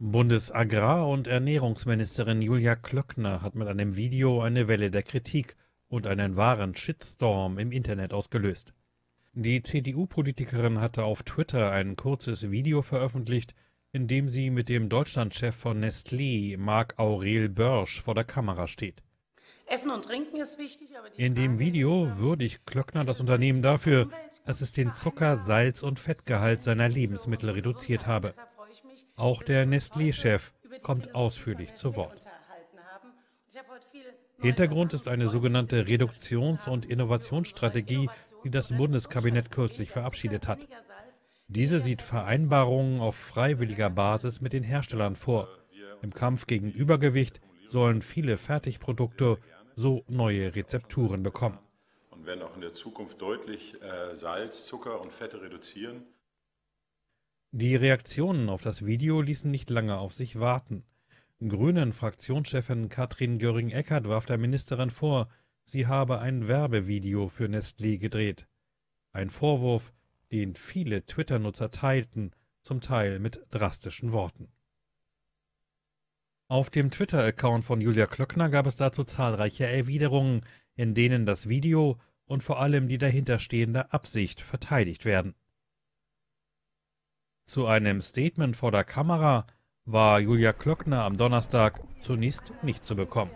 Bundesagrar- und Ernährungsministerin Julia Klöckner hat mit einem Video eine Welle der Kritik und einen wahren Shitstorm im Internet ausgelöst. Die CDU-Politikerin hatte auf Twitter ein kurzes Video veröffentlicht, in dem sie mit dem Deutschlandchef von Nestlé, Marc Aurel Börsch, vor der Kamera steht. Essen und Trinken ist wichtig, aber In dem Video ähm, würdigt Klöckner das Unternehmen dafür, dass es den Zucker-, Salz- und Fettgehalt seiner Lebensmittel reduziert habe. Auch der Nestlé-Chef kommt ausführlich zu Wort. Hintergrund ist eine sogenannte Reduktions- und Innovationsstrategie, die das Bundeskabinett kürzlich verabschiedet hat. Diese sieht Vereinbarungen auf freiwilliger Basis mit den Herstellern vor. Im Kampf gegen Übergewicht sollen viele Fertigprodukte so neue Rezepturen bekommen. Und werden auch in der Zukunft deutlich äh, Salz, Zucker und Fette reduzieren. Die Reaktionen auf das Video ließen nicht lange auf sich warten. Grünen-Fraktionschefin Katrin göring eckert warf der Ministerin vor, sie habe ein Werbevideo für Nestlé gedreht. Ein Vorwurf, den viele Twitter-Nutzer teilten, zum Teil mit drastischen Worten. Auf dem Twitter-Account von Julia Klöckner gab es dazu zahlreiche Erwiderungen, in denen das Video und vor allem die dahinterstehende Absicht verteidigt werden. Zu einem Statement vor der Kamera war Julia Klöckner am Donnerstag zunächst nicht zu bekommen.